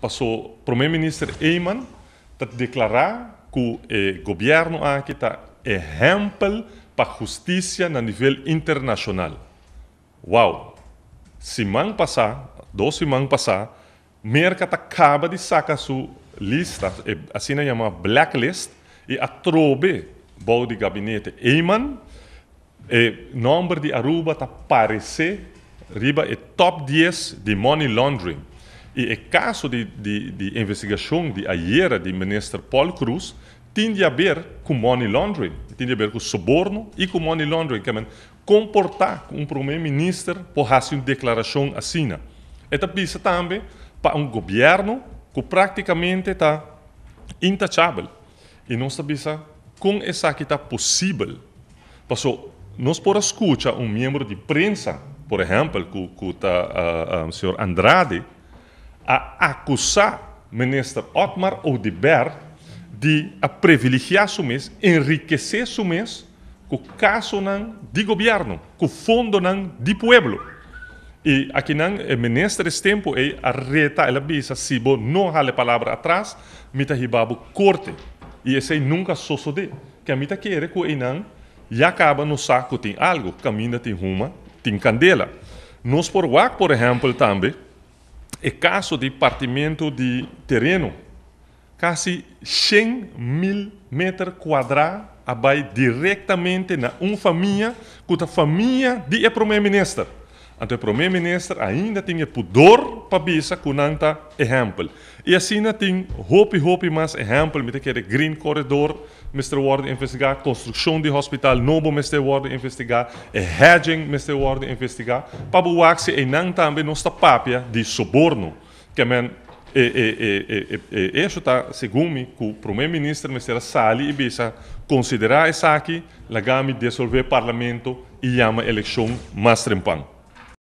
passou primeiro-ministro Eyman a declarar que eh, o governo aqui está é exemplo para justiça a nível internacional. Uau! Semana passada, duas semanas passadas, Merca acaba de sacar sua lista, eh, assim é chama blacklist, e a trobe bom de gabinete Eyman, o eh, número de Aruba está parecer riba é top 10 de money laundering. E o é caso de, de, de investigação de ayer do ministro Paul Cruz tem a ver com money laundering, tem a ver com suborno e com money laundering. Que, man, é comportar um primeiro-ministro por fazer uma declaração assim. Esta pisa também para um governo que praticamente está intachável. E nós sabemos como é que está possível. Passou, nós por escutar um membro de prensa, por exemplo, que, está, ah, ah, o senhor Andrade, a acusar o ministro Otmar Oudebert de a privilegiar seu mês, enriquecer seu mês com o caso não de governo, com o fundo não de pueblo. E aqui não, o eh, ministro desse tempo, ele eh, a reta, ela se assim, não hale a palavra atrás, mita ribabo corte. E esse nunca sucedeu. Que a mita quer que o não já acaba no saco, tem algo, caminha, tem ruma, tem candela. Nós por por exemplo, também, é caso de partimento de terreno, quase 100 mil metros quadrados vai diretamente na uma família, a família é primeiro-ministro. Ante primeiro-ministro ainda tinha pudor para com kunanta exemplo. E assim tem hope hope mais exemplo, mete que Green Corridor, Mr. Ward investigar construção de hospital novo, Mr. Ward investigar, e hedging, Mr. Ward investigar, para o se e não também nossa papia de soborno, que men e, e, e, e, isso está, segundo me, que o primeiro-ministro, Mr. Sali, e considerar isso aqui, lagame dissolver parlamento e chama eleição mais trempante.